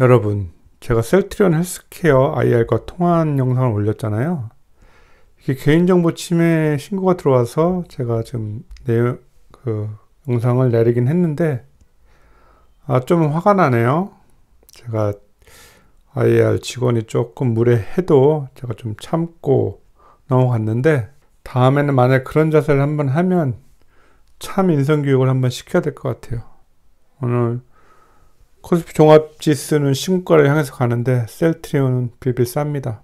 여러분, 제가 셀트리온 헬스케어 IR과 통화한 영상을 올렸잖아요. 이게 개인정보 침해 신고가 들어와서 제가 지금 내, 그, 영상을 내리긴 했는데, 아, 좀 화가 나네요. 제가 IR 직원이 조금 무례해도 제가 좀 참고 넘어갔는데, 다음에는 만약 그런 자세를 한번 하면 참 인성교육을 한번 시켜야 될 것 같아요. 오늘 코스피 종합지수는 신고가를 향해서 가는데 셀트리온은 비빌 쌉니다.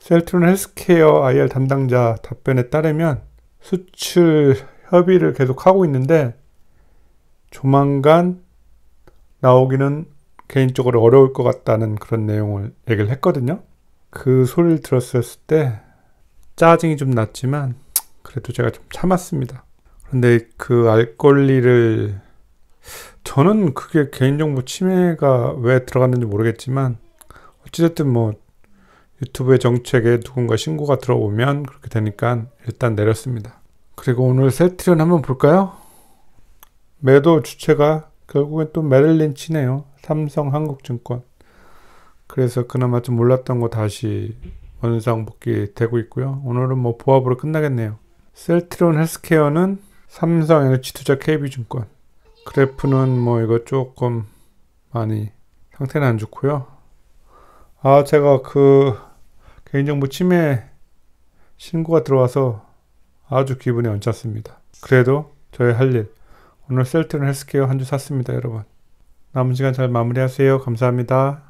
셀트리온 헬스케어 IR 담당자 답변에 따르면 수출 협의를 계속하고 있는데 조만간 나오기는 개인적으로 어려울 것 같다는 그런 내용을 얘기를 했거든요. 그 소리를 들었을 때 짜증이 좀 났지만 그래도 제가 좀 참았습니다. 그런데 그 알 권리를 저는 그게 개인정보 침해가 왜 들어갔는지 모르겠지만 어찌됐든 뭐 유튜브의 정책에 누군가 신고가 들어오면 그렇게 되니까 일단 내렸습니다. 그리고 오늘 세트련 한번 볼까요? 매도 주체가 결국엔 또 메릴린치네요. 삼성 한국증권. 그래서 그나마 좀 몰랐던 거 다시 원상복귀 되고 있고요. 오늘은 뭐 보합으로 끝나겠네요. 셀트론 헬스케어는 삼성 에너지 투자 KB증권. 그래프는 뭐 이거 조금 많이 상태는 안 좋고요. 아 제가 그 개인정보 침해 신고가 들어와서 아주 기분이 언짢습니다. 그래도 저의 할일 오늘 셀트론 헬스케어 한주 샀습니다 여러분. 남은 시간 잘 마무리하세요. 감사합니다.